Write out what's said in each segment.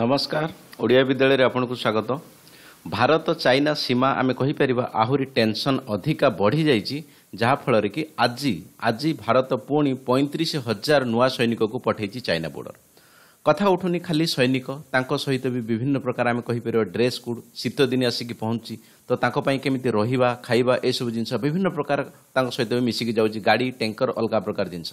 ନମସ୍କାର ଓଡ଼ିଆ ବିଦ୍ୟାଳୟରେ ଆପଣଙ୍କୁ ସ୍ୱାଗତ ଭାରତ ଚାଇନା ସୀମା ଆମେ କହିପାରିବା ଆହୁରି ଟେନସନ୍ ଅଧିକା ବଢ଼ିଯାଇଛି ଯାହାଫଳରେ କି ଆଜି ଆଜି ଭାରତ ପୁଣି ପଇଁତିରିଶ ହଜାର ନୂଆ ସୈନିକକୁ ପଠାଇଛି ଚାଇନା ବୋର୍ଡର କଥା ଉଠୁନି ଖାଲି ସୈନିକ ତାଙ୍କ ସହିତ ବି ବିଭିନ୍ନ ପ୍ରକାର ଆମେ କହିପାରିବା ଡ୍ରେସ୍ କୋଡ୍ ଶୀତ ଦିନେ ଆସିକି ପହଞ୍ଚି ତ ତାଙ୍କ ପାଇଁ କେମିତି ରହିବା ଖାଇବା ଏସବୁ ଜିନିଷ ବିଭିନ୍ନ ପ୍ରକାର ତାଙ୍କ ସହିତ ବି ମିଶିକି ଯାଉଛି ଗାଡ଼ି ଟ୍ୟାଙ୍କର ଅଲଗା ପ୍ରକାର ଜିନିଷ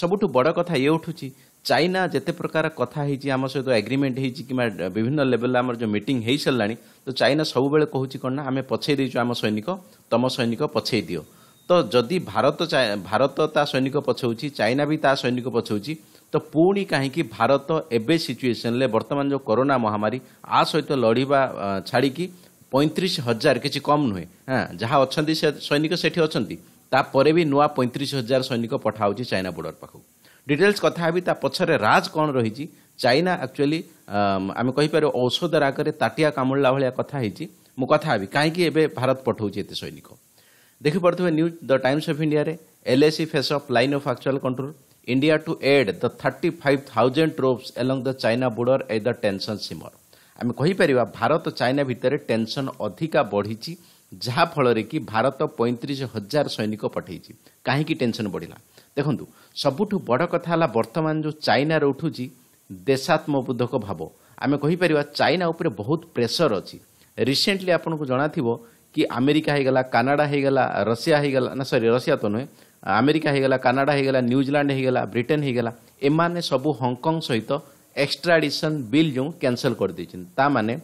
ସବୁଠୁ ବଡ଼ କଥା ଇଏ ଉଠୁଛି ଚାଇନା ଯେତେ ପ୍ରକାର କଥା ହେଇଛି ଆମ ସହିତ ଏଗ୍ରିମେଣ୍ଟ ହେଇଛି କିମ୍ବା ବିଭିନ୍ନ ଲେଭେଲରେ ଆମର ଯେଉଁ ମିଟିଂ ହେଇସାରିଲାଣି ତ ଚାଇନା ସବୁବେଳେ କହୁଛି କ'ଣ ନା ଆମେ ପଛେଇ ଦେଇଛୁ ଆମ ସୈନିକ ତମ ସୈନିକ ପଛେଇ ଦିଅ ତ ଯଦି ଭାରତ ଭାରତ ତା ସୈନିକ ପଛଉଛି ଚାଇନା ବି ତା ସୈନିକ ପଛଉଛି ତ ପୁଣି କାହିଁକି ଭାରତ ଏବେ ସିଚୁଏସନ୍ରେ ବର୍ତ୍ତମାନ ଯେଉଁ କରୋନା ମହାମାରୀ ଆ ସହିତ ଲଢ଼ିବା ଛାଡ଼ିକି ପଇଁତିରିଶ ହଜାର କିଛି କମ୍ ନୁହେଁ ହଁ ଯାହା ଅଛନ୍ତି ସେ ସୈନିକ ସେଠି ଅଛନ୍ତି ତାପରେ ବି ନୂଆ ପଇଁତିରିଶ ହଜାର ସୈନିକ ପଠା ହେଉଛି ଚାଇନା ବୋର୍ଡ଼ର ପାଖକୁ ଡିଟେଲ୍ସ କଥା ହେବି ତା ପଛରେ ରାଜ କ'ଣ ରହିଛି ଚାଇନା ଆକ୍ଚୁଆଲି ଆମେ କହିପାରିବୁ ଔଷଧ ରାଗରେ ତାଟିଆ କାମୁଡ଼ିଲା ଭଳିଆ କଥା ହେଇଛି ମୁଁ କଥା ହେବି କାହିଁକି ଏବେ ଭାରତ ପଠାଉଛି ଏତେ ସୈନିକ ଦେଖିପାରୁଥିବେ ନ୍ୟୁଜ୍ ଦ ଟାଇମ୍ସ ଅଫ୍ ଇଣ୍ଡିଆରେ LAC face off line of actual control India to add the thirty five thousand troops along the China border a the tension shimmer ଆମେ କହିପାରିବା ଭାରତ ଚାଇନା ଭିତରେ ଟେନସନ୍ ଅଧିକା ବଢ଼ିଛି ଯାହାଫଳରେ କି ଭାରତ ପଇଁତିରିଶ ହଜାର ସୈନିକ ପଠାଇଛି କାହିଁକି ଟେନସନ୍ ବଢ଼ିଲା ଦେଖନ୍ତୁ ସବୁଠୁ ବଡ଼ କଥା ହେଲା ବର୍ତ୍ତମାନ ଯେଉଁ ଚାଇନାରେ ଉଠୁଛି ଦେଶାତ୍ମବୋଧକ ଭାବ ଆମେ କହିପାରିବା ଚାଇନା ଉପରେ ବହୁତ ପ୍ରେସର ଅଛି ରିସେଣ୍ଟଲି ଆପଣଙ୍କୁ ଜଣାଥିବ କି ଆମେରିକା ହୋଇଗଲା କାନାଡ଼ା ହୋଇଗଲା ରଷିଆ ହୋଇଗଲା ନା ସରି ରଷିଆ ତ ନୁହେଁ ଆମେରିକା ହୋଇଗଲା କାନାଡ଼ା ହୋଇଗଲା ନ୍ୟୁଜିଲାଣ୍ଡ ହୋଇଗଲା ବ୍ରିଟେନ୍ ହୋଇଗଲା ଏମାନେ ସବୁ ହଂକଂ ସହିତ ଏକ୍ସଟ୍ରାଡିସନ୍ ବିଲ୍ ଯେଉଁ କ୍ୟାନସଲ୍ କରିଦେଇଛନ୍ତି ତା'ମାନେ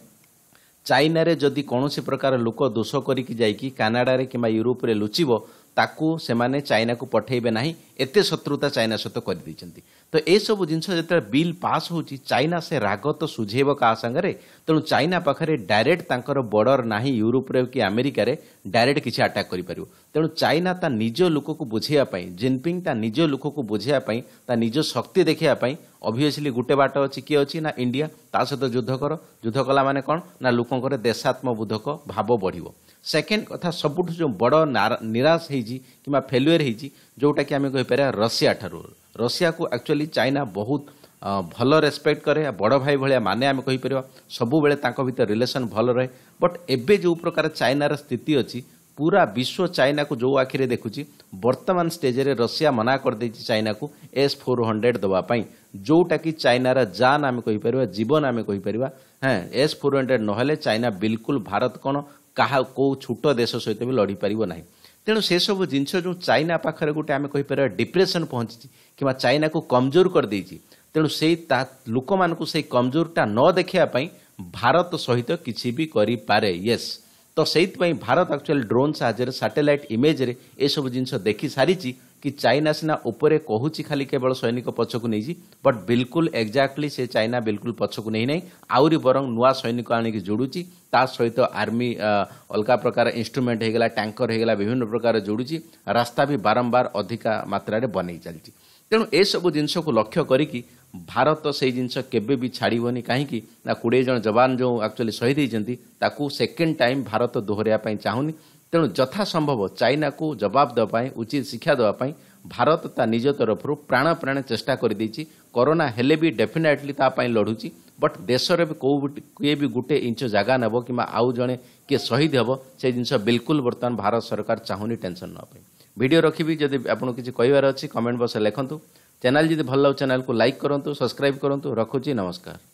ଚାଇନାରେ ଯଦି କୌଣସି ପ୍ରକାର ଲୋକ ଦୋଷ କରିକି ଯାଇକି କାନାଡ଼ାରେ କିମ୍ବା ୟୁରୋପରେ ଲୁଚିବ ତାକୁ ସେମାନେ ଚାଇନାକୁ ପଠାଇବେ ନାହିଁ ଏତେ ଶତ୍ରୁତା ଚାଇନା ସହିତ କରିଦେଇଛନ୍ତି ତ ଏସବୁ ଜିନିଷ ଯେତେବେଳେ ବିଲ୍ ପାସ୍ ହେଉଛି ଚାଇନା ସେ ରାଗ ତ ସୁଝେଇବ କାହା ସାଙ୍ଗରେ ତେଣୁ ଚାଇନା ପାଖରେ ଡାଇରେକ୍ଟ ତାଙ୍କର ବର୍ଡର ନାହିଁ ୟୁରୋପରେ କି ଆମେରିକାରେ ଡାଇରେକ୍ଟ କିଛି ଆଟାକ୍ କରିପାରିବ ତେଣୁ ଚାଇନା ତା ନିଜ ଲୋକକୁ ବୁଝେଇବା ପାଇଁ ଜିନପିଙ୍ଗ ତା ନିଜ ଲୋକକୁ ବୁଝେଇବା ପାଇଁ ତା ନିଜ ଶକ୍ତି ଦେଖେଇବା ପାଇଁ ଅଭିୟସଲି ଗୋଟେ ବାଟ ଅଛି କିଏ ଅଛି ନା ଇଣ୍ଡିଆ ତା ସହିତ ଯୁଦ୍ଧ କର ଯୁଦ୍ଧ କଲା ମାନେ କ'ଣ ନା ଲୋକଙ୍କର ଦେଶାତ୍ମବୋଧକ ଭାବ ବଢ଼ିବ सेकेंड कथा सब जो बड़ निराश होवा हो जोटा कि आम कहीपर रशिया ठारू रशिया को एक्चुअली चाइना बहुत भल रेस्पेक्ट कै बड़ भाई भाया माने आम कहीपर सब भितर रिलेसन भल रहे बट एबे जो प्रकार चाइनार स्थित अच्छी पूरा विश्व चाइना को जो आखिरे बर्तमान स्टेज में रशिया मना करदे चाइना को एस फोर हंड्रेड दवापाई जोटा कि चाइनार जान आम कहीपर जीवन आम कहीपर हाँ एस फोर हंड्रेड ना चाइना बिल्कुल भारत कौन କାହା କେଉଁ ଛୋଟ ଦେଶ ସହିତ ବି ଲଢ଼ି ପାରିବ ନାହିଁ ତେଣୁ ସେସବୁ ଜିନିଷ ଯେଉଁ ଚାଇନା ପାଖରେ ଗୋଟେ ଆମେ କହିପାରିବା ଡିପ୍ରେସନ୍ ପହଞ୍ଚିଛି କିମ୍ବା ଚାଇନାକୁ କମଜୋର କରିଦେଇଛି ତେଣୁ ସେଇ ତା ଲୋକମାନଙ୍କୁ ସେଇ କମଜୋରଟା ନ ଦେଖିବା ପାଇଁ ଭାରତ ସହିତ କିଛି ବି କରିପାରେ ୟେସ୍ ତ ସେଇଥିପାଇଁ ଭାରତ ଆକ୍ଚୁଆଲି ଡ୍ରୋନ୍ ସାହାଯ୍ୟରେ ସାଟେଲାଇଟ୍ ଇମେଜ୍ରେ ଏସବୁ ଜିନିଷ ଦେଖି ସାରିଛି କି ଚାଇନା ସିନା ଉପରେ କହୁଛି ଖାଲି କେବଳ ସୈନିକ ପଛକୁ ନେଇଛି ବଟ୍ ବିଲକୁଲ ଏକ୍ଜାକ୍ଟଲି ସେ ଚାଇନା ବିଲକୁଲ ପଛକୁ ନେଇନାହିଁ ଆହୁରି ବରଂ ନୂଆ ସୈନିକ ଆଣିକି ଯୋଡ଼ୁଛି ତା ସହିତ ଆର୍ମି ଅଲଗା ପ୍ରକାର ଇନ୍ଷ୍ଟ୍ରୁମେଣ୍ଟ ହେଇଗଲା ଟ୍ୟାଙ୍କର ହେଇଗଲା ବିଭିନ୍ନ ପ୍ରକାର ଯୋଡ଼ୁଛି ରାସ୍ତା ବି ବାରମ୍ବାର ଅଧିକା ମାତ୍ରାରେ ବନେଇ ଚାଲିଛି ତେଣୁ ଏସବୁ ଜିନିଷକୁ ଲକ୍ଷ୍ୟ କରିକି ଭାରତ ସେଇ ଜିନିଷ କେବେ ବି ଛାଡ଼ିବନି କାହିଁକି ନା କୋଡ଼ିଏ ଜଣ ଯବାନ ଯେଉଁ ଆକ୍ଚୁଆଲି ଶହୀଦ ହୋଇଛନ୍ତି ତାକୁ ସେକେଣ୍ଡ ଟାଇମ୍ ଭାରତ ଦୋହରାଇବା ପାଇଁ ଚାହୁଁନି ତେଣୁ ଯଥାସମ୍ଭବ ଚାଇନାକୁ ଜବାବ ଦେବା ପାଇଁ ଉଚିତ ଶିକ୍ଷା ଦେବା ପାଇଁ ଭାରତ ତା ନିଜ ତରଫରୁ ପ୍ରାଣପ୍ରାଣ ଚେଷ୍ଟା କରିଦେଇଛି କରୋନା ହେଲେ ବି ଡେଫିନେଟଲି ତା ପାଇଁ ଲଢ଼ୁଛି ବଟ୍ ଦେଶରେ ବି କେଉଁ କିଏ ବି ଗୋଟେ ଇଞ୍ଚ ଜାଗା ନେବ କିମ୍ବା ଆଉ ଜଣେ କିଏ ଶହୀଦ ହେବ ସେ ଜିନିଷ ବିଲକୁଲ ବର୍ତ୍ତମାନ ଭାରତ ସରକାର ଚାହୁଁନି ଟେନସନ୍ ନେବା ପାଇଁ ଭିଡ଼ିଓ ରଖିବି ଯଦି ଆପଣଙ୍କୁ କିଛି କହିବାର ଅଛି କମେଣ୍ଟ ବକ୍ସରେ ଲେଖନ୍ତୁ ଚ୍ୟାନେଲ୍ ଯଦି ଭଲ ଲାଗୁଛି ଚ୍ୟାନେଲ୍କୁ ଲାଇକ୍ କରନ୍ତୁ ସବସ୍କ୍ରାଇବ୍ କରନ୍ତୁ ରଖୁଛି ନମସ୍କାର